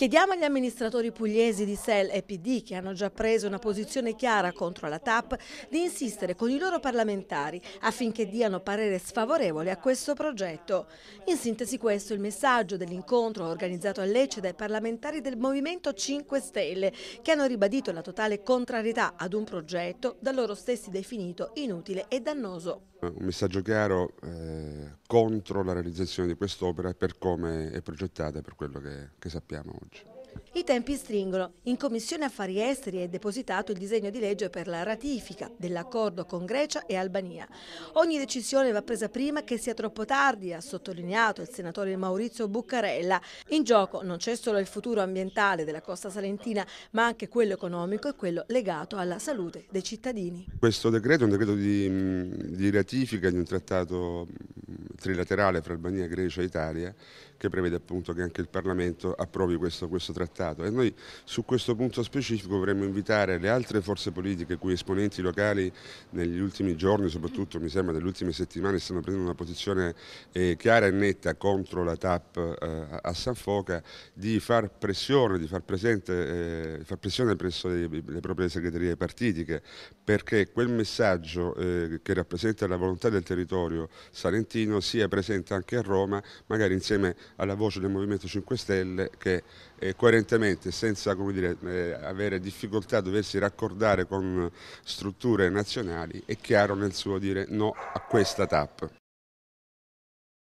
Chiediamo agli amministratori pugliesi di SEL e PD, che hanno già preso una posizione chiara contro la TAP, di insistere con i loro parlamentari affinché diano parere sfavorevole a questo progetto. In sintesi questo è il messaggio dell'incontro organizzato a Lecce dai parlamentari del Movimento 5 Stelle, che hanno ribadito la totale contrarietà ad un progetto da loro stessi definito inutile e dannoso. Un messaggio chiaro eh, contro la realizzazione di quest'opera per come è progettata e per quello che, che sappiamo oggi. I tempi stringono. In Commissione Affari Esteri è depositato il disegno di legge per la ratifica dell'accordo con Grecia e Albania. Ogni decisione va presa prima che sia troppo tardi, ha sottolineato il senatore Maurizio Buccarella. In gioco non c'è solo il futuro ambientale della costa salentina, ma anche quello economico e quello legato alla salute dei cittadini. Questo decreto è un decreto di, di ratifica di un trattato trilaterale fra Albania, Grecia e Italia che prevede appunto che anche il Parlamento approvi questo, questo trattato e noi su questo punto specifico vorremmo invitare le altre forze politiche cui esponenti locali negli ultimi giorni, soprattutto mi sembra nelle ultime settimane, stanno prendendo una posizione eh, chiara e netta contro la TAP eh, a San Foca di far pressione, di far, presente, eh, far pressione presso le, le proprie segreterie partitiche perché quel messaggio eh, che rappresenta la volontà del territorio salentino sia presente anche a Roma, magari insieme alla voce del Movimento 5 Stelle che eh, coerentemente, senza dire, eh, avere difficoltà a doversi raccordare con strutture nazionali, è chiaro nel suo dire no a questa TAP.